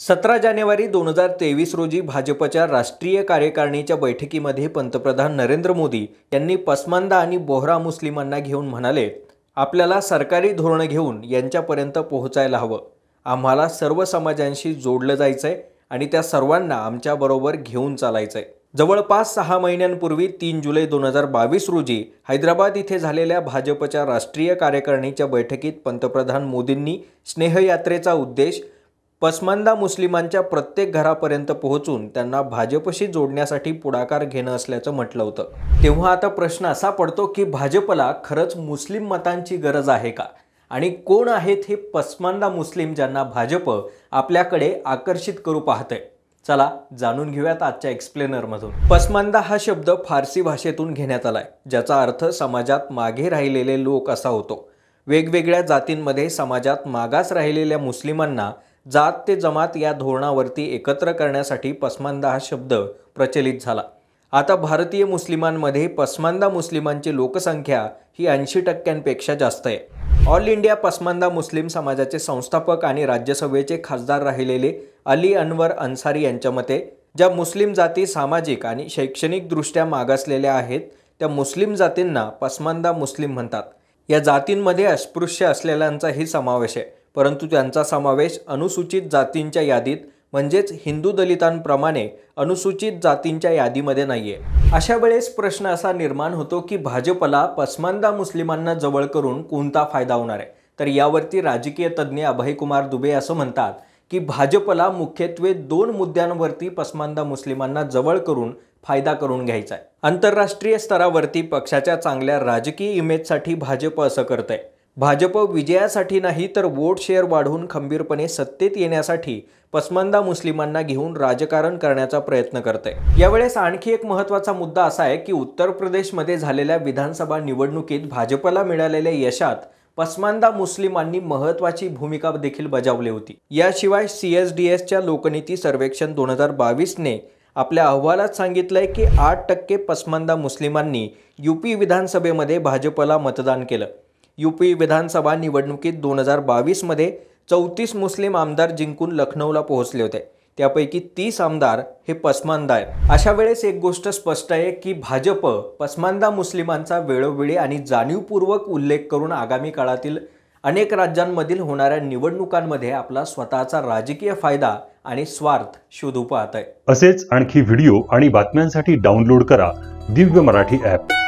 सतरा जानेवारी दोन हजार तेवीस रोजी भाजपच्या राष्ट्रीय कार्यकारिणीच्या बैठकीमध्ये पंतप्रधान नरेंद्र मोदी यांनी पसमांदा आणि बोहरा मुस्लिमांना घेऊन म्हणाले आपल्याला सरकारी धोरणं घेऊन यांच्यापर्यंत पोहोचायला हवं आम्हाला सर्व समाजांशी जोडलं जायचं आहे आणि त्या सर्वांना आमच्याबरोबर घेऊन चालायचं आहे जवळपास सहा महिन्यांपूर्वी तीन जुलै दोन हजार बावीस रोजी हैदराबाद इथे झालेल्या भाजपच्या राष्ट्रीय कार्यकारिणीच्या बैठकीत पंतप्रधान मोदींनी स्नेहयात्रेचा उद्देश पसमांदा मुस्लिमांच्या प्रत्येक घरापर्यंत पोहोचून त्यांना भाजपशी जोडण्यासाठी पुढाकार घेणं असल्याचं म्हटलं होतं तेव्हा आता प्रश्न असा पडतो की भाजपला खरंच मुस्लिम मतांची गरज आहे का आणि कोण आहेत हे पसमांदा मुस्लिम ज्यांना भाजप आपल्याकडे आकर्षित करू पाहतंय चला जाणून घेऊयात आजच्या एक्सप्लेनरमधून पसमांदा हा शब्द फारसी भाषेतून घेण्यात आलाय ज्याचा अर्थ समाजात मागे राहिलेले लोक असा होतो वेगवेगळ्या जातींमध्ये समाजात मागास राहिलेल्या मुस्लिमांना जात ते जमात या धोरणावरती एकत्र करण्यासाठी पसमांदा हा शब्द प्रचलित झाला आता भारतीय मुस्लिमांमध्ये पसमांदा मुस्लिमांची लोकसंख्या ही ऐंशी टक्क्यांपेक्षा जास्त आहे ऑल इंडिया पसमांदा मुस्लिम समाजाचे संस्थापक आणि राज्यसभेचे खासदार राहिलेले अली अनवर अन्सारी यांच्या मते ज्या मुस्लिम जाती सामाजिक आणि शैक्षणिकदृष्ट्या मागासलेल्या आहेत त्या मुस्लिम जातींना पसमांदा मुस्लिम म्हणतात या जातींमध्ये अस्पृश्य असलेल्यांचाही समावेश आहे परंतु त्यांचा समावेश अनुसूचित जातींच्या यादीत म्हणजेच हिंदू दलितांप्रमाणे अनुसूचित जातींच्या यादीमध्ये नाही आहे अशा वेळेस प्रश्न असा निर्माण होतो की भाजपला पसमानदा मुस्लिमांना जवळ करून कोणता फायदा होणार आहे तर यावरती राजकीय तज्ज्ञ अभयकुमार दुबे असं म्हणतात की भाजपला मुख्यत्वे दोन मुद्द्यांवरती पसमानदा मुस्लिमांना जवळ करून फायदा करून घ्यायचा आहे आंतरराष्ट्रीय स्तरावरती पक्षाच्या चांगल्या राजकीय इमेजसाठी भाजप असं करतंय भाजप विजयासाठी नाही तर वोट शेअर वाढवून खंबीरपणे सत्तेत येण्यासाठी पसमंदा मुस्लिमांना घेऊन राजकारण करण्याचा प्रयत्न करते यावेळेस आणखी एक महत्त्वाचा मुद्दा असा आहे की उत्तर प्रदेशमध्ये झालेल्या विधानसभा निवडणुकीत भाजपला मिळालेल्या यशात पसमांदा मुस्लिमांनी महत्त्वाची भूमिका देखील बजावली होती याशिवाय सी एस डी एसच्या लोकनीती सर्वेक्षण दोन हजार बावीसने आपल्या अहवालात सांगितलंय की आठ टक्के पसमांदा मुस्लिमांनी यूपी विधानसभेमध्ये भाजपला मतदान केलं यूपी विधानसभा निवडणुकीत दोन हजार बावीसमध्ये चौतीस मुस्लिम आमदार जिंकून लखनौला पोहोचले होते त्यापैकी तीस आमदार हे पसमांदा आहेत अशा वेळेस एक गोष्ट स्पष्ट आहे की भाजप पसमांदा मुस्लिमांचा वेळोवेळी आणि जाणीवपूर्वक उल्लेख करून आगामी काळातील अनेक राज्यांमधील होणाऱ्या निवडणुकांमध्ये आपला स्वतःचा राजकीय फायदा आणि स्वार्थ शोधू पाहत आहे असेच आणखी व्हिडिओ आणि बातम्यांसाठी डाउनलोड करा दिव्य मराठी ॲप